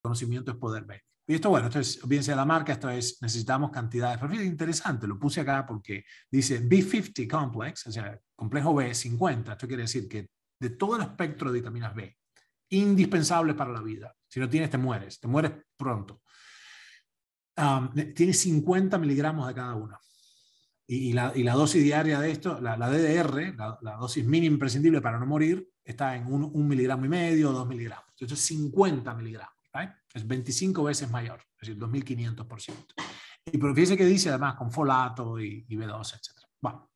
conocimiento es poder ver. Y esto, bueno, esto es bien la marca, esto es necesitamos cantidades. Pero es interesante, lo puse acá porque dice B50 complex, o sea, complejo B50. Esto quiere decir que de todo el espectro de vitaminas B, indispensables para la vida. Si no tienes, te mueres, te mueres pronto. Um, tiene 50 miligramos de cada una. Y, la, dosis diaria de esto, la, DDR, la, dosis mínima imprescindible para no morir, está en un, miligramo y medio, dos miligramos. Entonces, 50 miligramos. Es 25 veces mayor, es decir, 2500%. Y pero fíjense que dice además con folato y, B12, etc. Bueno,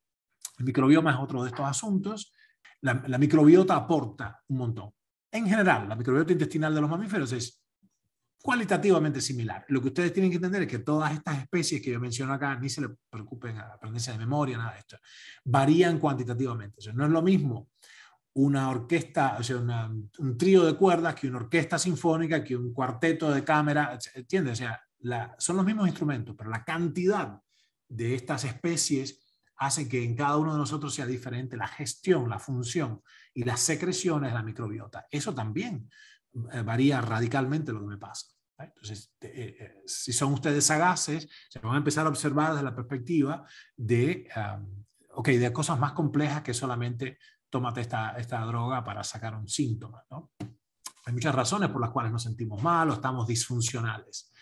el microbioma es otro de estos asuntos. La, microbiota aporta un montón. En general, la microbiota intestinal de los mamíferos es cualitativamente similar. Lo que ustedes tienen que entender es que todas estas especies que yo menciono acá, ni se le preocupen a aprenderse de memoria, nada de esto, varían cuantitativamente. O sea, no es lo mismo una orquesta, o sea, un trío de cuerdas, que una orquesta sinfónica, que un cuarteto de cámara, ¿entiendes? O sea, son los mismos instrumentos, pero la cantidad de estas especies hace que en cada uno de nosotros sea diferente la gestión, la función y las secreciones de la microbiota. Eso también eh, varía radicalmente lo que me pasa. Entonces, eh, eh, si son ustedes sagaces, se van a empezar a observar desde la perspectiva de ok, de cosas más complejas que solamente tómate esta, esta droga para sacar un síntoma. ¿no? Hay muchas razones por las cuales nos sentimos mal o estamos disfuncionales.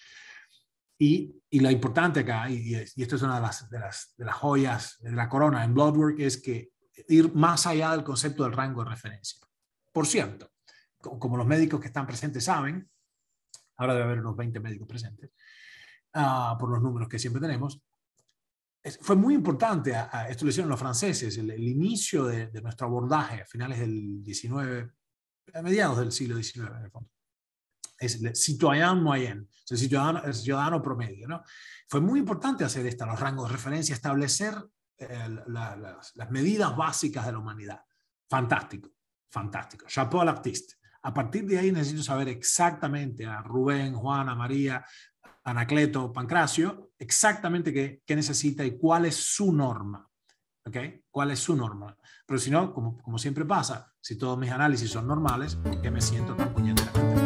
Y, y lo importante acá, y, esto es una de las, de las, de las joyas de la corona en Bloodwork, es que ir más allá del concepto del rango de referencia. Por cierto, como los médicos que están presentes saben, ahora debe haber unos 20 médicos presentes, ah, por los números que siempre tenemos, fue muy importante, a, esto lo hicieron los franceses, el, inicio de, nuestro abordaje a finales del 19, a mediados del siglo XIX, en el fondo. Es el citoyen moyen, el ciudadano, promedio. ¿no? Fue muy importante hacer esto, los rangos de referencia, establecer eh, las, medidas básicas de la humanidad. Fantástico, fantástico. Chapeau à artista. A partir de ahí necesito saber exactamente a Rubén, Juana, María, Anacleto Pancracio exactamente qué, necesita y cuál es su norma. ¿Ok? ¿Cuál es su norma? Pero si no, como, siempre pasa, si todos mis análisis son normales, que qué me siento tan puñetera?